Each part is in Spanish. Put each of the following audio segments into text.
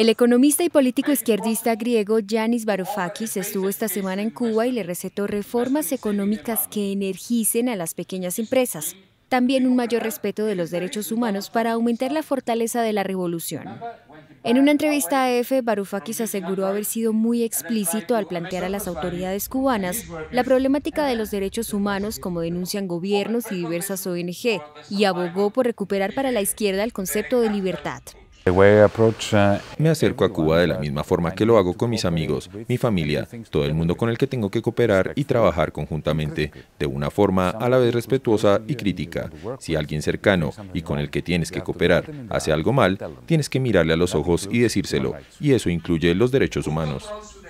El economista y político izquierdista griego Yanis Varoufakis estuvo esta semana en Cuba y le recetó reformas económicas que energicen a las pequeñas empresas, también un mayor respeto de los derechos humanos para aumentar la fortaleza de la revolución. En una entrevista a EFE, Varoufakis aseguró haber sido muy explícito al plantear a las autoridades cubanas la problemática de los derechos humanos como denuncian gobiernos y diversas ONG, y abogó por recuperar para la izquierda el concepto de libertad. Me acerco a Cuba de la misma forma que lo hago con mis amigos, mi familia, todo el mundo con el que tengo que cooperar y trabajar conjuntamente, de una forma a la vez respetuosa y crítica. Si alguien cercano y con el que tienes que cooperar hace algo mal, tienes que mirarle a los ojos y decírselo, y eso incluye los derechos humanos.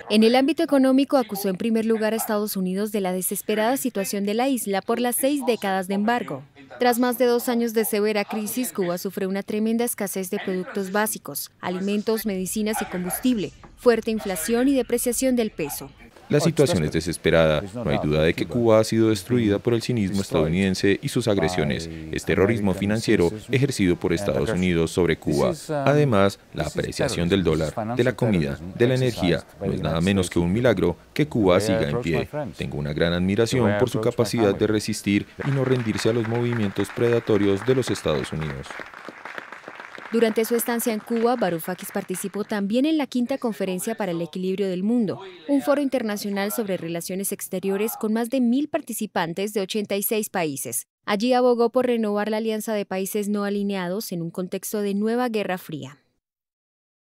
En el ámbito económico, acusó en primer lugar a Estados Unidos de la desesperada situación de la isla por las seis décadas de embargo. Tras más de dos años de severa crisis, Cuba sufre una tremenda escasez de productos básicos, alimentos, medicinas y combustible, fuerte inflación y depreciación del peso. La situación es desesperada. No hay duda de que Cuba ha sido destruida por el cinismo estadounidense y sus agresiones. Es terrorismo financiero ejercido por Estados Unidos sobre Cuba. Um, Además, la apreciación del dólar, de la comida, de la energía, no es nada menos que un milagro que Cuba siga en pie. Tengo una gran admiración por su capacidad de resistir y no rendirse a los movimientos predatorios de los Estados Unidos. Durante su estancia en Cuba, Varoufakis participó también en la quinta conferencia para el equilibrio del mundo, un foro internacional sobre relaciones exteriores con más de mil participantes de 86 países. Allí abogó por renovar la alianza de países no alineados en un contexto de nueva guerra fría.